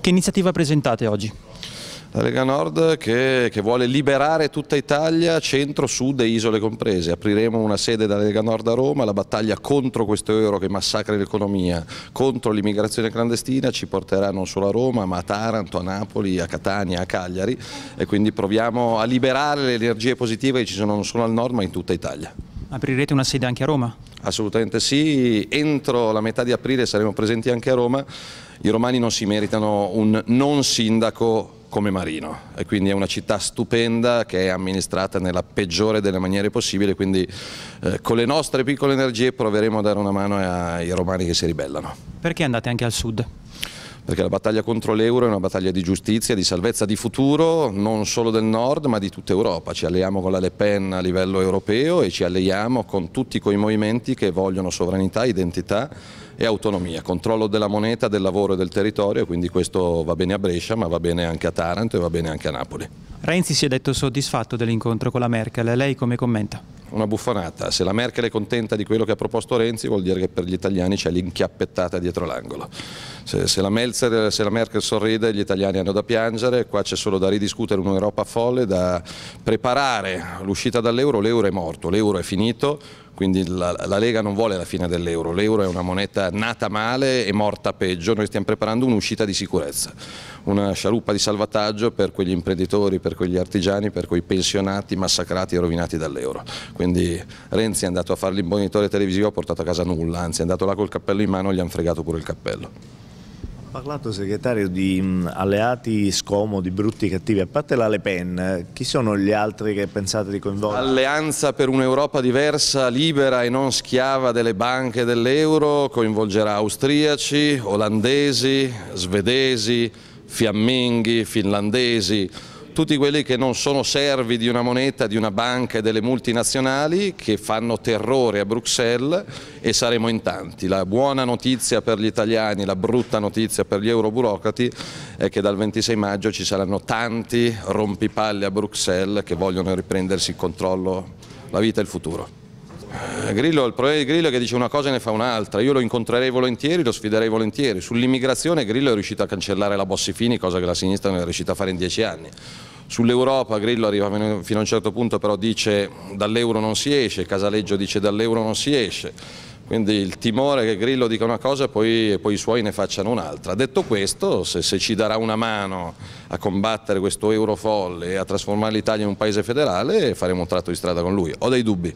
Che iniziativa presentate oggi? La Lega Nord che, che, vuole liberare tutta Italia, centro, sud e isole comprese. Apriremo una sede della Lega Nord a Roma, la battaglia contro questo euro che massacra l'economia, contro l'immigrazione clandestina ci porterà non solo a Roma ma a Taranto, a Napoli, a Catania, a Cagliari e quindi proviamo a liberare le energie positive che ci sono non solo al nord ma in tutta Italia. Aprirete una sede anche a Roma? Assolutamente sì, entro la metà di aprile saremo presenti anche a Roma, i romani non si meritano un non sindaco come Marino e quindi è una città stupenda che è amministrata nella peggiore delle maniere possibili, quindi eh, con le nostre piccole energie proveremo a dare una mano ai romani che si ribellano. Perché andate anche al sud? perché la battaglia contro l'euro è una battaglia di giustizia, di salvezza di futuro, non solo del nord ma di tutta Europa. Ci alleiamo con la Le Pen a livello europeo e ci alleiamo con tutti quei movimenti che vogliono sovranità, identità e autonomia, controllo della moneta, del lavoro e del territorio, quindi questo va bene a Brescia ma va bene anche a Taranto e va bene anche a Napoli. Renzi si è detto soddisfatto dell'incontro con la Merkel, lei come commenta? una buffonata, se la Merkel è contenta di quello che ha proposto Renzi vuol dire che per gli italiani c'è l'inchiappettata dietro l'angolo, se, se, se, la Merkel sorride gli italiani hanno da piangere, qua c'è solo da ridiscutere un'Europa folle, da preparare l'uscita dall'euro, l'euro è morto, l'euro è finito, quindi la, la, Lega non vuole la fine dell'euro, l'euro è una moneta nata male e morta peggio, noi stiamo preparando un'uscita di sicurezza, una scialuppa di salvataggio per quegli imprenditori, per quegli artigiani, per quei pensionati massacrati e rovinati dall'euro, quindi Renzi è andato a fare l'imbonitore televisivo, ha portato a casa nulla, anzi è andato là col cappello in mano e gli hanno fregato pure il cappello parlato, segretario, di alleati scomodi, brutti, cattivi, a parte la Le Pen, chi sono gli altri che pensate di coinvolgere? Alleanza per un'Europa diversa, libera e non schiava delle banche dell'euro, coinvolgerà austriaci, olandesi, svedesi, fiamminghi, finlandesi, tutti quelli che non sono servi di una moneta, di una banca e delle multinazionali che fanno terrore a Bruxelles e saremo in tanti. La buona notizia per gli italiani, la brutta notizia per gli euroburocrati è che dal 26 maggio ci saranno tanti rompipalli a Bruxelles che vogliono riprendersi il controllo, la vita e il futuro. Eh, Grillo, il problema di Grillo è che dice una cosa e ne fa un'altra, io lo incontrerei volentieri, lo sfiderei volentieri. Sull'immigrazione Grillo è riuscito a cancellare la Bossifini, cosa che la sinistra non è riuscita a fare in dieci anni. Sull'Europa Grillo arriva fino a un certo punto però dice dall'euro non si esce, Casaleggio dice dall'euro non si esce, quindi il timore che Grillo dica una cosa e poi, e poi i suoi ne facciano un'altra. Detto questo, se, se, ci darà una mano a combattere questo euro folle e a trasformare l'Italia in un paese federale faremo un tratto di strada con lui, ho dei dubbi.